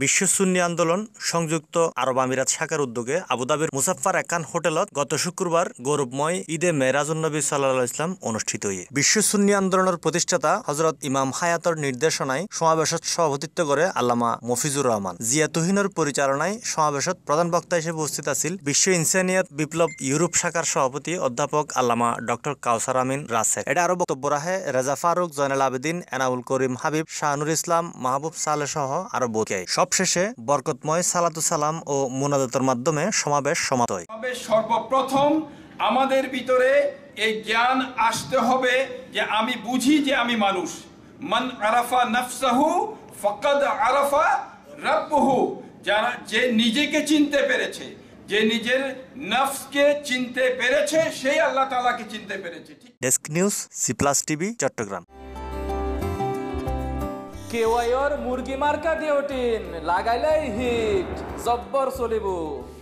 বিশ্ব সুন্নি আন্দোলন সংযুক্ত আরব আমিরাত শাখার উদ্যোগে আবুধাবির মুজাফার একান হোটেলত গত শুক্রবার গৌরবময় ঈদে মেরাজুন্নবী সাল্লা ইসলাম অনুষ্ঠিত হয়ে বিশ্ব সুন্নি আন্দোলনের প্রতিষ্ঠাতা হজরত ইমাম হায়াতর নির্দেশনায় সমাবেশত সভাপতিত্ব করে আল্লামা মফিজুর রহমান জিয়া পরিচালনায় সমাবেশত প্রধান বক্তা হিসেবে উপস্থিত আছিল বিশ্ব ইনসানিয়াত বিপ্লব ইউরোপ শাখার সভাপতি অধ্যাপক আল্লামা ডক্টর কাউসার আমিন রাসেল এটা আরও বক্তব্য রাহে রেজা ফারুক জয়নাল আবেদিন এনাউল করিম হাবিব শাহনুর ইসলাম মাহবুব সালে সহ আরো বোকে সবশেষে বরকতময় সালাতু সালাম ও মোনাজাতের মাধ্যমে সমাবেশ সমাপ্ত হয় সর্বপ্রথম আমাদের ভিতরে এই জ্ঞান আসতে হবে যে আমি বুঝি যে আমি মানুষ মান আরাফা নাফসাহু ফকাদ আরাফা রাব্বহু যারা যে নিজেকে চিনতে পেরেছে যে নিজের নফসকে চিনতে পেরেছে সেই আল্লাহ তালাকে চিনতে পেরেছে desk news C plus TV Chattogram केवैर मुर्गी मर्का दिउटिन लाग हिट जब्बर चलिब